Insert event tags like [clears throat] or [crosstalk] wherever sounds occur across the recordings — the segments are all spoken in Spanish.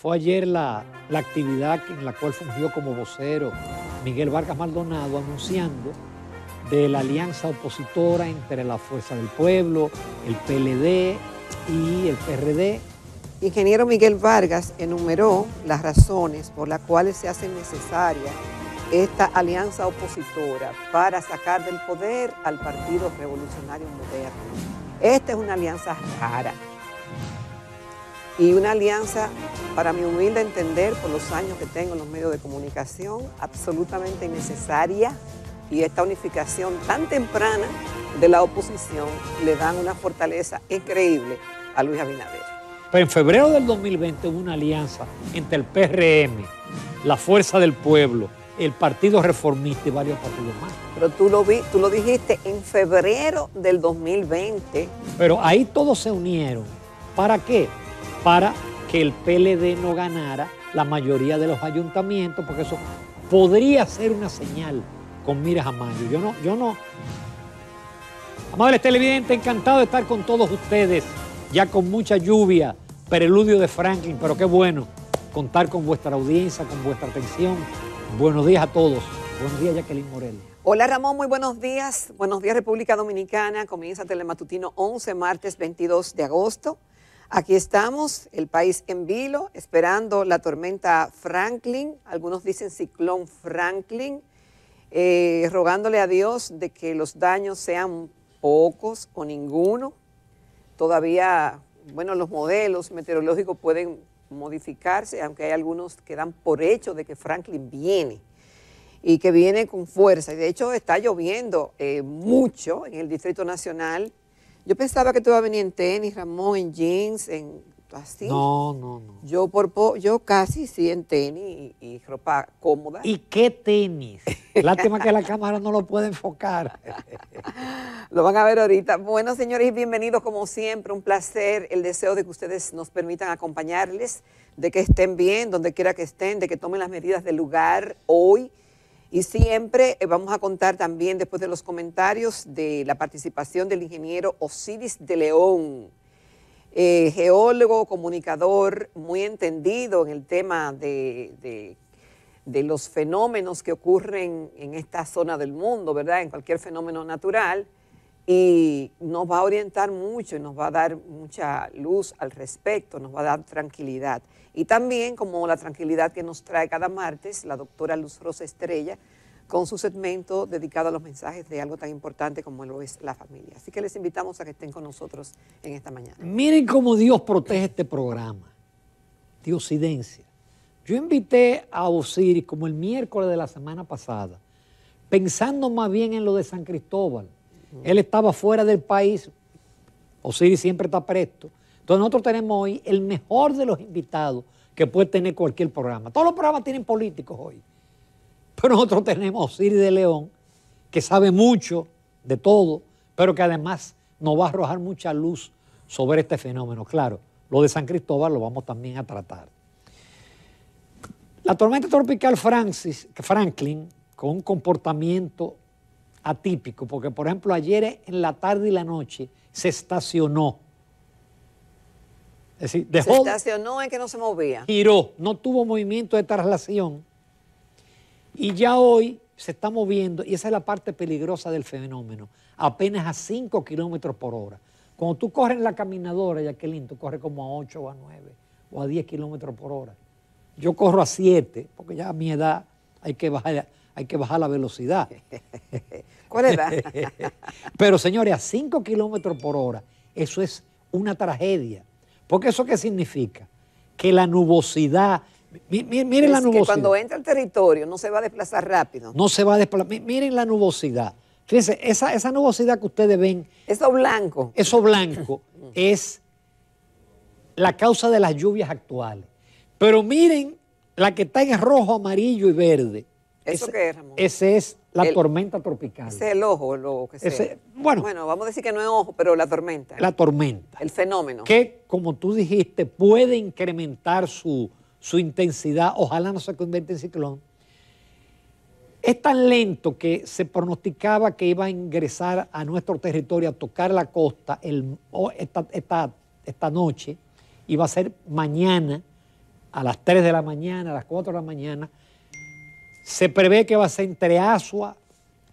Fue ayer la, la actividad en la cual fungió como vocero Miguel Vargas Maldonado anunciando de la alianza opositora entre la Fuerza del Pueblo, el PLD y el PRD. Ingeniero Miguel Vargas enumeró las razones por las cuales se hace necesaria esta alianza opositora para sacar del poder al Partido Revolucionario Moderno. Esta es una alianza rara y una alianza, para mi humilde entender, por los años que tengo en los medios de comunicación, absolutamente necesaria y esta unificación tan temprana de la oposición le dan una fortaleza increíble a Luis Abinader. En febrero del 2020 hubo una alianza entre el PRM, la Fuerza del Pueblo, el Partido Reformista y varios partidos más. Pero tú lo, vi, tú lo dijiste en febrero del 2020. Pero ahí todos se unieron. ¿Para qué? para que el PLD no ganara la mayoría de los ayuntamientos, porque eso podría ser una señal con miras a mayo. Yo no, yo no. Amables televidentes, encantado de estar con todos ustedes, ya con mucha lluvia, preludio de Franklin, pero qué bueno contar con vuestra audiencia, con vuestra atención. Buenos días a todos. Buenos días, Jacqueline Morel. Hola Ramón, muy buenos días. Buenos días República Dominicana. Comienza Telematutino 11, martes 22 de agosto. Aquí estamos, el país en vilo, esperando la tormenta Franklin, algunos dicen ciclón Franklin, eh, rogándole a Dios de que los daños sean pocos o ninguno. Todavía, bueno, los modelos meteorológicos pueden modificarse, aunque hay algunos que dan por hecho de que Franklin viene y que viene con fuerza. Y de hecho está lloviendo eh, mucho en el Distrito Nacional yo pensaba que tú ibas a venir en tenis, Ramón, en jeans, en así. No, no, no. Yo, por, yo casi sí en tenis y, ropa cómoda. ¿Y qué tenis? Lástima que la cámara no lo puede enfocar. [laughs] lo van a ver ahorita. Bueno, señores, bienvenidos como siempre. Un placer. El deseo de que ustedes nos permitan acompañarles, de que estén bien, donde quiera que estén, de que tomen las medidas del lugar hoy y siempre eh, vamos a contar también, después de los comentarios, de la participación del ingeniero Osiris de León, eh, geólogo, comunicador, muy entendido en el tema de, de, los fenómenos que ocurren en esta zona del mundo, ¿verdad? En cualquier fenómeno natural y nos va a orientar mucho y nos va a dar mucha luz al respecto, nos va a dar tranquilidad. Y también como la tranquilidad que nos trae cada martes la doctora Luz Rosa Estrella con su segmento dedicado a los mensajes de algo tan importante como lo es la familia. Así que les invitamos a que estén con nosotros en esta mañana. Miren cómo Dios protege este programa. Diosidencia. Yo invité a Osiris como el miércoles de la semana pasada, pensando más bien en lo de San Cristóbal él estaba fuera del país. Osiris siempre está presto. Entonces nosotros tenemos hoy el mejor de los invitados que puede tener cualquier programa. Todos los programas tienen políticos hoy. Pero nosotros tenemos a Osiris de León, que sabe mucho de todo, pero que además nos va a arrojar mucha luz sobre este fenómeno. Claro, lo de San Cristóbal lo vamos también a tratar. La tormenta tropical Francis, Franklin, con un comportamiento atípico, porque por ejemplo ayer en la tarde y la noche se estacionó. Es decir, dejó, se estacionó en que no se movía. Giró, no tuvo movimiento de traslación. Y ya hoy se está moviendo, y esa es la parte peligrosa del fenómeno, apenas a 5 kilómetros por hora. Cuando tú corres en la caminadora, ya Jacqueline, tú corres como a 8 o a 9 o a 10 kilómetros por hora. Yo corro a 7, porque ya a mi edad hay que bajar hay que bajar la velocidad. [laughs] ¿Cuál era? [laughs] Pero señores, a 5 kilómetros por hora, eso es una tragedia. Porque eso qué significa? Que la nubosidad, miren, la nubosidad. Que cuando entra el territorio no se va a desplazar rápido. No se va a desplazar, miren la nubosidad. Fíjense, esa, esa nubosidad que ustedes ven. Eso blanco. Eso blanco [laughs] es la causa de las lluvias actuales. Pero miren la que está en rojo, amarillo y verde. ¿Eso ese, qué es, Ramón? Ese es la tormenta tropical. Ese es el ojo, lo que sea. bueno, vamos a decir que no es ojo, pero la tormenta. La tormenta. El fenómeno. Que, como tú dijiste, puede incrementar su, intensidad. Ojalá no se convierta en ciclón. Es tan lento que se pronosticaba que iba a ingresar a nuestro territorio, a tocar la costa esta, esta noche. Iba a ser mañana, a las 3 de la mañana, a las 4 de la mañana se prevé que va a ser entre Asua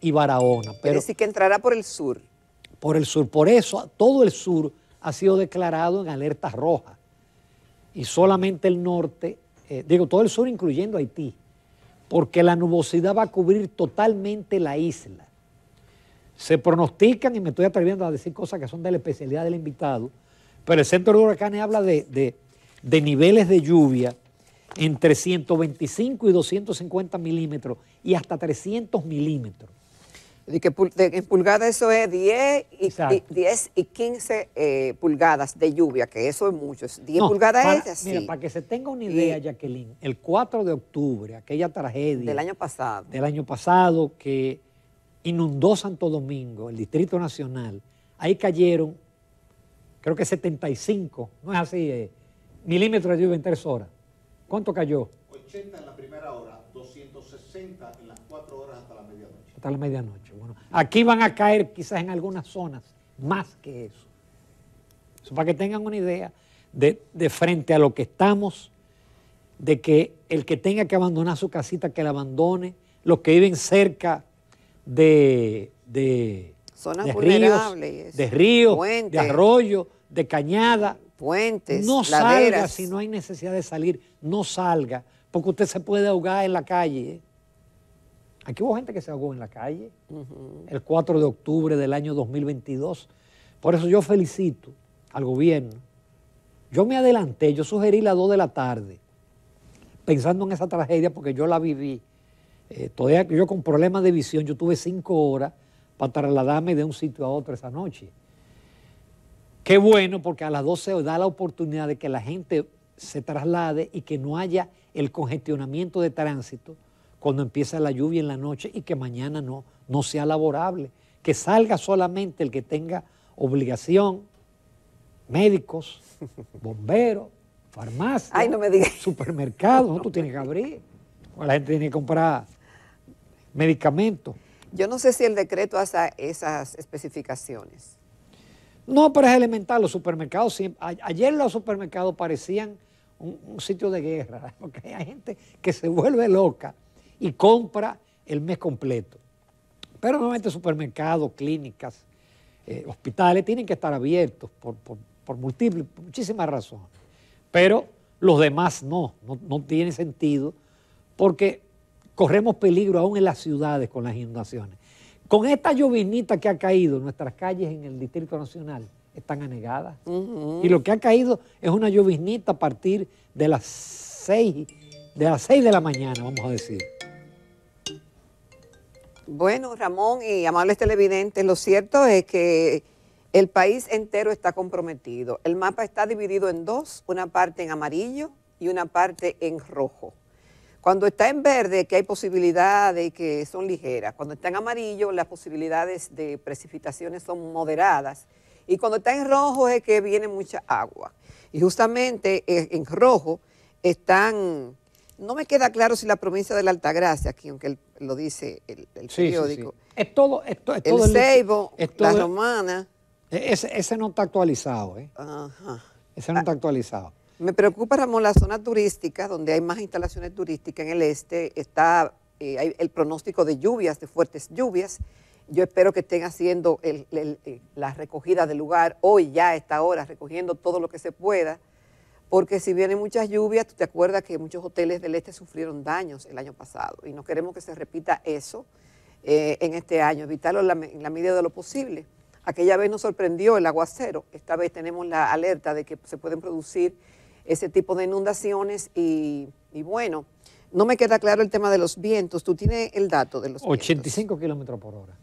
y Barahona. Pero, sí decir que entrará por el sur. Por el sur. Por eso todo el sur ha sido declarado en alerta roja. Y solamente el norte, eh, digo, todo el sur incluyendo Haití, porque la nubosidad va a cubrir totalmente la isla. Se pronostican, y me estoy atreviendo a decir cosas que son de la especialidad del invitado, pero el centro de huracanes habla de niveles de lluvia entre 125 y 250 milímetros y hasta 300 milímetros. Y que en pulgada eso es 10 y, y 15 eh, pulgadas de lluvia, que eso es mucho. 10 pulgadas para, es así. Mira, para que se tenga una idea, Jacqueline, el 4 de octubre, aquella tragedia. Del año pasado. Del año pasado, que inundó Santo Domingo, el Distrito Nacional. Ahí cayeron, creo que 75, no es así, eh, milímetros de lluvia en tres horas. ¿Cuánto cayó? 80 en la primera hora, 260 en las cuatro horas hasta la medianoche. Hasta la medianoche. Bueno, aquí van a caer quizás en algunas zonas más que eso. eso para que tengan una idea de, de frente a lo que estamos, de que el que tenga que abandonar su casita, que la abandone, los que viven cerca de, de zonas ríos, de ríos, de arroyos, de cañada, puentes, no salga si no hay necesidad de salir, no salga, porque usted se puede ahogar en la calle. ¿eh? Aquí hubo gente que se ahogó en la calle el 4 de octubre del año 2022. Por eso yo felicito al gobierno. Yo me adelanté, yo sugerí las 2 de la tarde, pensando en esa tragedia porque yo la viví. Eh, todavía yo con problemas de visión, yo tuve cinco horas para trasladarme de un sitio a otro esa noche. Qué bueno, porque a las 12 da la oportunidad de que la gente se traslade y que no haya el congestionamiento de tránsito cuando empieza la lluvia en la noche y que mañana no, no sea laborable. Que salga solamente el que tenga obligación, médicos, [laughs] bomberos, farmacia, supermercados. no ¿no? tú tienes que abrir. La gente tiene que comprar medicamentos. Yo no sé si el decreto hace esas especificaciones. No, pero es elemental. Los supermercados, ayer los supermercados parecían un, sitio de guerra, [laughs] porque hay gente que se vuelve loca y compra el mes completo. Pero normalmente supermercados, clínicas, eh, hospitales tienen que estar abiertos por, múltiples, muchísimas razones. Pero los demás no, no, tiene sentido, porque corremos peligro aún en las ciudades con las inundaciones. Con esta llovinita que ha caído, nuestras calles en el Distrito Nacional están anegadas. Y lo que ha caído es una llovinita a partir de las 6, de las 6 de la mañana, vamos a decir. Bueno, Ramón y amables televidentes, lo cierto es que el país entero está comprometido. El mapa está dividido en dos, una parte en amarillo y una parte en rojo. Cuando está en verde, que hay posibilidades que son ligeras. Cuando está en amarillo, las posibilidades de precipitaciones son moderadas. Y cuando está en rojo es que viene mucha agua. Y justamente eh, en rojo están, no me queda claro si la provincia de la Altagracia, aquí aunque lo dice el, periódico, Es todo, el Seibo, la Romana. E, ese, ese, no está actualizado, ¿eh? Ajá. Ese no está actualizado. Me preocupa, Ramón, la zona turística, donde hay más instalaciones turísticas en el este, está eh, el pronóstico de lluvias, de fuertes lluvias. Yo espero que estén haciendo eh, la recogida del lugar hoy ya a esta hora, recogiendo todo lo que se pueda, porque si vienen muchas lluvias, tú te acuerdas que muchos hoteles del este sufrieron daños el año pasado y no queremos que se repita eso eh, en este año, evitarlo en la medida de lo posible. Aquella vez nos sorprendió el aguacero, esta vez tenemos la alerta de que se pueden producir ese tipo de inundaciones y, bueno, no me queda claro el tema de los vientos. Tú tienes el dato de los 85 kilómetros por hora.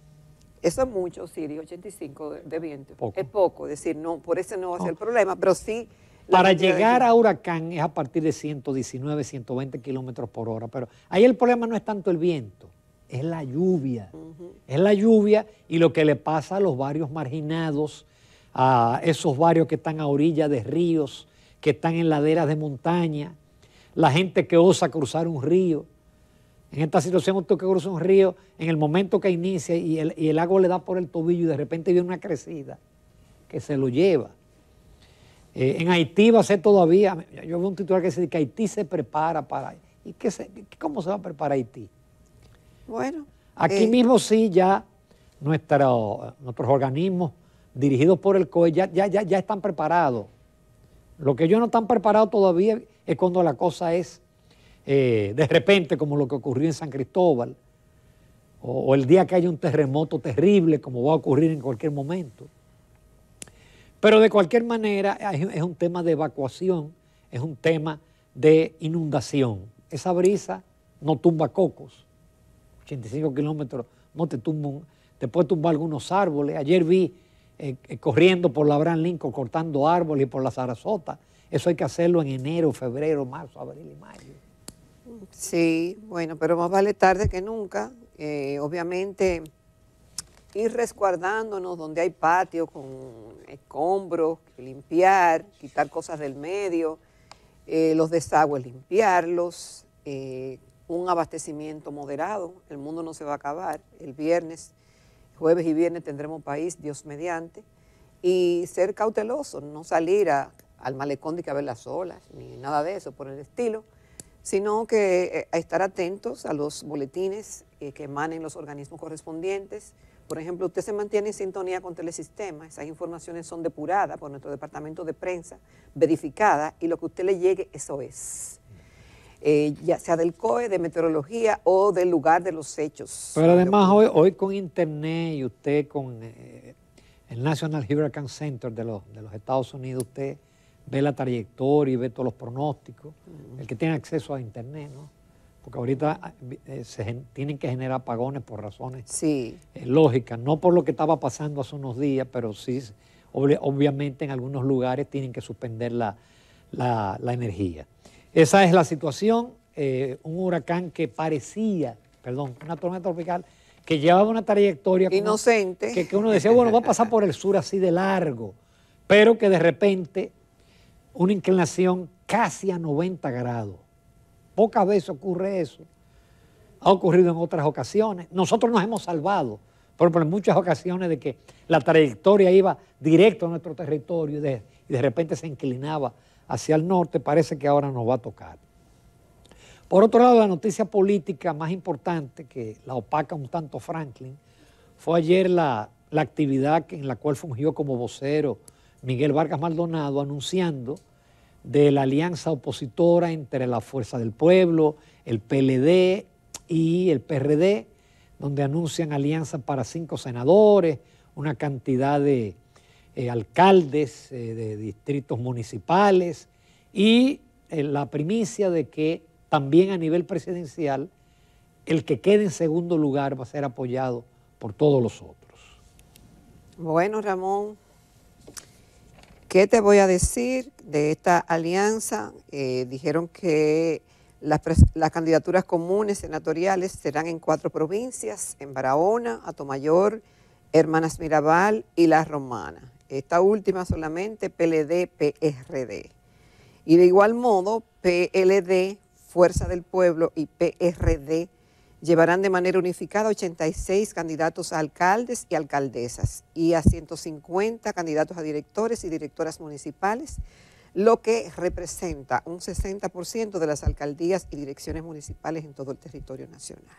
Eso es mucho, Siri, 85 de, viento. Es poco, es decir, no, por eso no va a ser el problema, pero sí... Para llegar a huracán es a partir de 119, 120 kilómetros por hora, pero ahí el problema no es tanto el viento, es la lluvia. Es la lluvia y lo que le pasa a los barrios marginados, a esos barrios que están a orilla de ríos, que están en laderas de montaña, la gente que osa cruzar un río. En esta situación usted que cruza un río, en el momento que inicia y el, agua le da por el tobillo y de repente viene una crecida que se lo lleva. Eh, en Haití va a ser todavía, yo veo un titular que dice que Haití se prepara para... ¿Y qué se, cómo se va a preparar Haití? Bueno. Aquí eh, mismo sí ya nuestros organismos dirigidos por el COE ya, ya, ya están preparados lo que yo no están preparados todavía es cuando la cosa es eh, de repente, como lo que ocurrió en San Cristóbal, o, o el día que haya un terremoto terrible, como va a ocurrir en cualquier momento. Pero de cualquier manera es un tema de evacuación, es un tema de inundación. Esa brisa no tumba cocos. 85 kilómetros no te tumba, te puede tumbar algunos árboles. Ayer vi eh, eh, corriendo por la Gran linco, cortando árboles y por la zarazota. Eso hay que hacerlo en enero, febrero, marzo, abril y mayo. Sí, bueno, pero más vale tarde que nunca. Eh, obviamente, ir resguardándonos donde hay patio con escombros, limpiar, quitar cosas del medio, los desagües limpiarlos, un abastecimiento moderado. El mundo no se va a acabar. El viernes Jueves y viernes tendremos país, Dios mediante. Y ser cauteloso, no salir al malecón de que a ver las olas, ni nada de eso por el estilo, sino que eh, estar atentos a los boletines eh, que emanen los organismos correspondientes. Por ejemplo, usted se mantiene en sintonía con Telesistema, esas informaciones son depuradas por nuestro departamento de prensa, verificadas, y lo que usted le llegue, eso es. Eh, ya sea del COE, de meteorología o del lugar de los hechos. Pero además hoy, con internet y usted con eh, el National Hurricane Center de los, de los Estados Unidos, usted ve la trayectoria y ve todos los pronósticos, el que tiene acceso a internet, ¿no? Porque ahorita eh, se tienen que generar apagones por razones lógicas, no por lo que estaba pasando hace unos días, pero sí, obviamente en algunos lugares tienen que suspender la, la energía. Esa es la situación, eh, un huracán que parecía, perdón, una tormenta tropical que llevaba una trayectoria inocente, que, uno decía, bueno, va a pasar por el sur así de largo, pero que de repente una inclinación casi a 90 grados. Pocas veces ocurre eso. Ha ocurrido en otras ocasiones. Nosotros nos hemos salvado, por ejemplo, en muchas ocasiones de que la trayectoria iba directo a nuestro territorio y de, y de repente se inclinaba hacia el norte, parece que ahora nos va a tocar. Por otro lado, la noticia política más importante que la opaca un tanto Franklin fue ayer la, actividad en la cual fungió como vocero Miguel Vargas Maldonado anunciando de la alianza opositora entre la Fuerza del Pueblo, el PLD y el PRD, donde anuncian alianza para cinco senadores, una cantidad de eh, alcaldes eh, de distritos municipales y eh, la primicia de que también a nivel presidencial el que quede en segundo lugar va a ser apoyado por todos los otros. Bueno, Ramón, ¿qué te voy a decir de esta alianza? dijeron que las, las, candidaturas comunes senatoriales serán en cuatro provincias, en Barahona, Atomayor, Hermanas Mirabal y La Romana esta última solamente PLD-PRD. Y de igual modo, PLD, Fuerza del Pueblo y PRD llevarán de manera unificada 86 candidatos a alcaldes y alcaldesas y a 150 candidatos a directores y directoras municipales, lo que representa un 60% de las alcaldías y direcciones municipales en todo el territorio nacional.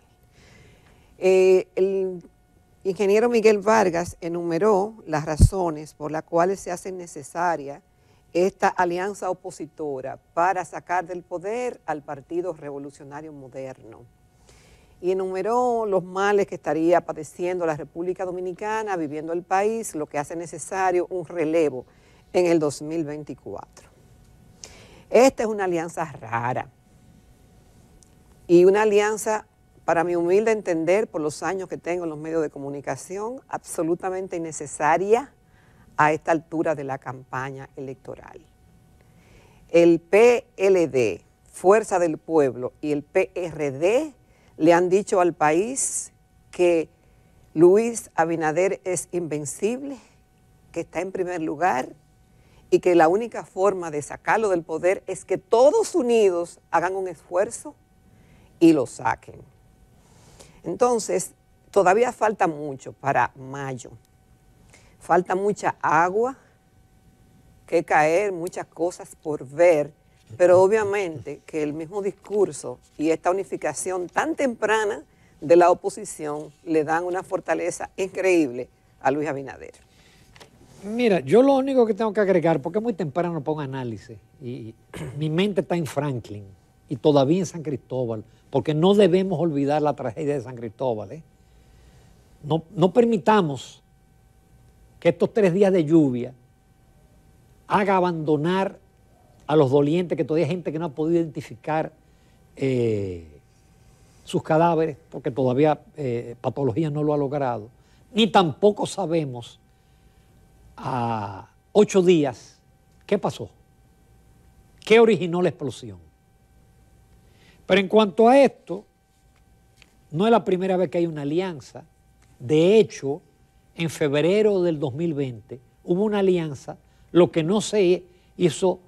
Eh, ingeniero Miguel Vargas enumeró las razones por las cuales se hace necesaria esta alianza opositora para sacar del poder al Partido Revolucionario Moderno. Y enumeró los males que estaría padeciendo la República Dominicana, viviendo el país, lo que hace necesario un relevo en el 2024. Esta es una alianza rara y una alianza para mi humilde entender, por los años que tengo en los medios de comunicación, absolutamente innecesaria a esta altura de la campaña electoral. El PLD, Fuerza del Pueblo, y el PRD le han dicho al país que Luis Abinader es invencible, que está en primer lugar y que la única forma de sacarlo del poder es que todos unidos hagan un esfuerzo y lo saquen. Entonces, todavía falta mucho para mayo. Falta mucha agua que caer, muchas cosas por ver, pero obviamente que el mismo discurso y esta unificación tan temprana de la oposición le dan una fortaleza increíble a Luis Abinader. Mira, yo lo único que tengo que agregar, porque es muy temprano no pongo análisis, y [clears throat] mi mente está en Franklin y todavía en San Cristóbal, porque no debemos olvidar la tragedia de San Cristóbal. ¿eh? No, permitamos que estos tres días de lluvia haga abandonar a los dolientes, que todavía hay gente que no ha podido identificar eh, sus cadáveres, porque todavía eh, patología no lo ha logrado, ni tampoco sabemos a ocho días qué pasó, qué originó la explosión. Pero en cuanto a esto, no es la primera vez que hay una alianza. De hecho, en febrero del 2020 hubo una alianza, lo que no se hizo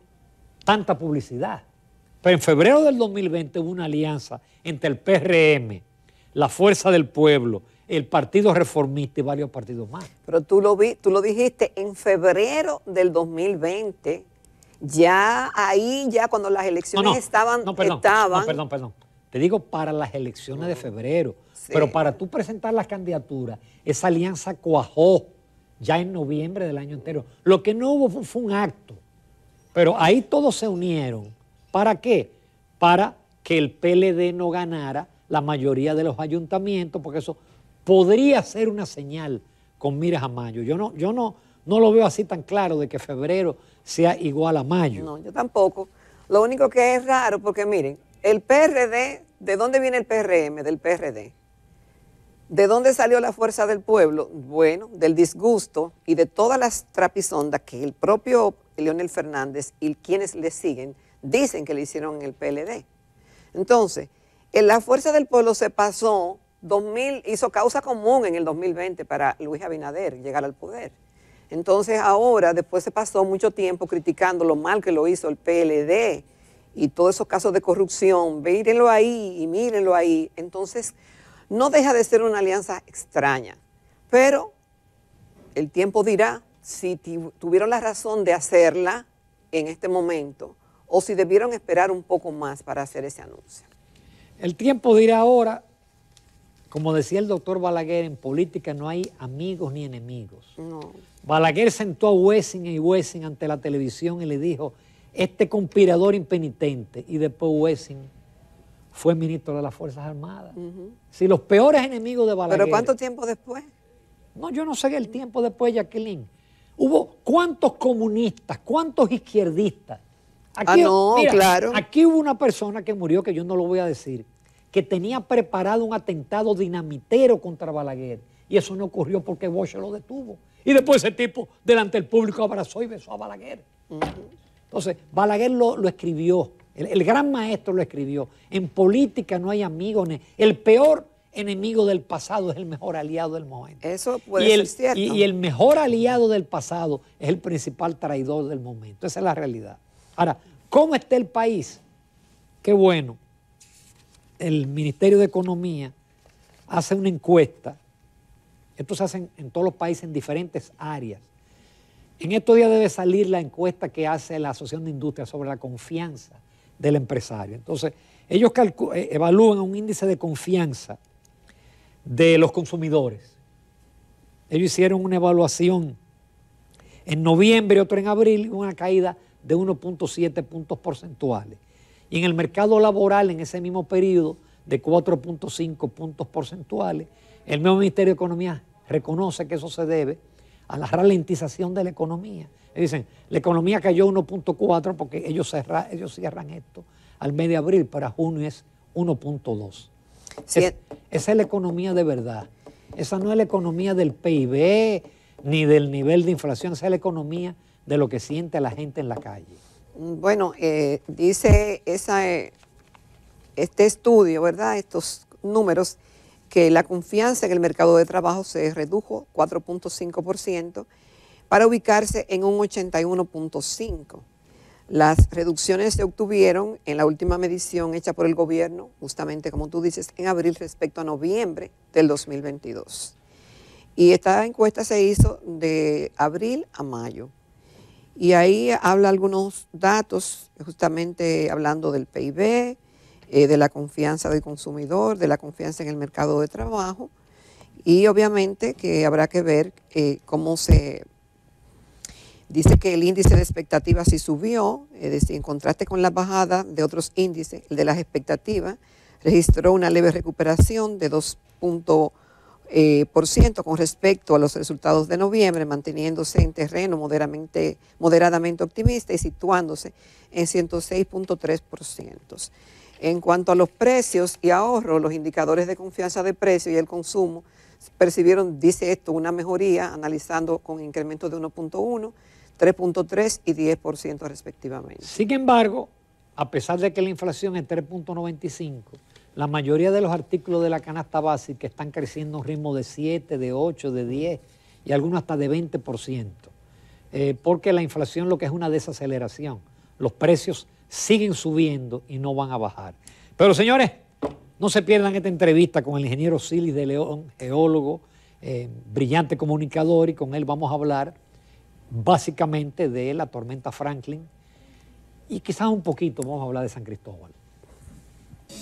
tanta publicidad. Pero en febrero del 2020 hubo una alianza entre el PRM, la Fuerza del Pueblo, el Partido Reformista y varios partidos más. Pero tú lo, vi, tú lo dijiste en febrero del 2020 ya ahí, ya cuando las elecciones estaban, no, perdón, perdón, perdón. Te digo para las elecciones de febrero. Pero para tú presentar las candidaturas, esa alianza cuajó ya en noviembre del año entero. Lo que no hubo fue, un acto. Pero ahí todos se unieron. ¿Para qué? Para que el PLD no ganara la mayoría de los ayuntamientos, porque eso podría ser una señal con miras a mayo. Yo no, yo no, no lo veo así tan claro de que febrero sea igual a mayo. No, yo tampoco. Lo único que es raro, porque miren, el PRD, ¿de dónde viene el PRM? Del PRD. ¿De dónde salió la fuerza del pueblo? Bueno, del disgusto y de todas las trapisondas que el propio Leonel Fernández y quienes le siguen dicen que le hicieron en el PLD. Entonces, en la fuerza del pueblo se pasó hizo causa común en el 2020 para Luis Abinader llegar al poder. Entonces ahora, después se pasó mucho tiempo criticando lo mal que lo hizo el PLD y todos esos casos de corrupción, mírenlo ahí y mírenlo ahí. Entonces, no deja de ser una alianza extraña, pero el tiempo dirá si tuvieron la razón de hacerla en este momento o si debieron esperar un poco más para hacer ese anuncio. El tiempo dirá ahora como decía el doctor Balaguer, en política no hay amigos ni enemigos. Balaguer sentó a Wessing y Wessing ante la televisión y le dijo, este conspirador impenitente, y después Wessing fue ministro de las Fuerzas Armadas. Si los peores enemigos de Balaguer... ¿Pero cuánto tiempo después? No, yo no sé el tiempo después Jacqueline. Hubo cuántos comunistas, cuántos izquierdistas. ah, no, claro. Aquí hubo una persona que murió que yo no lo voy a decir, que tenía preparado un atentado dinamitero contra Balaguer. Y eso no ocurrió porque Bosch lo detuvo. Y después ese tipo, delante del público, abrazó y besó a Balaguer. Entonces, Balaguer lo, escribió, el, gran maestro lo escribió. En política no hay amigos, el peor enemigo del pasado es el mejor aliado del momento. Eso puede ser cierto. y el mejor aliado del pasado es el principal traidor del momento. Esa es la realidad. Ahora, ¿cómo está el país? Qué bueno el Ministerio de Economía hace una encuesta. Esto se hace en todos los países en diferentes áreas. En estos días debe salir la encuesta que hace la Asociación de Industria sobre la confianza del empresario. Entonces, ellos eh, evalúan un índice de confianza de los consumidores. Ellos hicieron una evaluación en noviembre, otro en abril, una caída de 1.7 puntos porcentuales. Y en el mercado laboral, en ese mismo periodo, de 4.5 puntos porcentuales, el mismo Ministerio de Economía reconoce que eso se debe a la ralentización de la economía. dicen, la economía cayó 1.4 porque ellos, ellos cierran esto al mes de abril, para junio es 1.2. esa es la economía de verdad. Esa no es la economía del PIB ni del nivel de inflación, esa es la economía de lo que siente la gente en la calle. Bueno, eh, dice eh, este estudio, ¿verdad? Estos números, que la confianza en el mercado de trabajo se redujo 4.5% para ubicarse en un 81.5%. Las reducciones se obtuvieron en la última medición hecha por el gobierno, justamente como tú dices, en abril respecto a noviembre del 2022. Y esta encuesta se hizo de abril a mayo. Y ahí habla algunos datos, justamente hablando del PIB, eh, de la confianza del consumidor, de la confianza en el mercado de trabajo. Y obviamente que habrá que ver eh, cómo se... Dice que el índice de expectativas sí subió, es decir, en contraste con la bajada de otros índices, el de las expectativas registró una leve recuperación de punto eh, por ciento con respecto a los resultados de noviembre, manteniéndose en terreno moderadamente, moderadamente optimista y situándose en 106.3%. En cuanto a los precios y ahorro, los indicadores de confianza de precio y el consumo percibieron, dice esto, una mejoría, analizando con incremento de 1.1, 3.3 y 10% respectivamente. Sin embargo, a pesar de que la inflación es 3.95, la mayoría de los artículos de la canasta básica están creciendo a un ritmo de 7, de 8, de 10 y algunos hasta de 20%, eh, porque la inflación lo que es una desaceleración. Los precios siguen subiendo y no van a bajar. Pero señores, no se pierdan esta entrevista con el ingeniero Silis de León, geólogo, eh, brillante comunicador, y con él vamos a hablar básicamente de la tormenta Franklin y quizás un poquito vamos a hablar de San Cristóbal.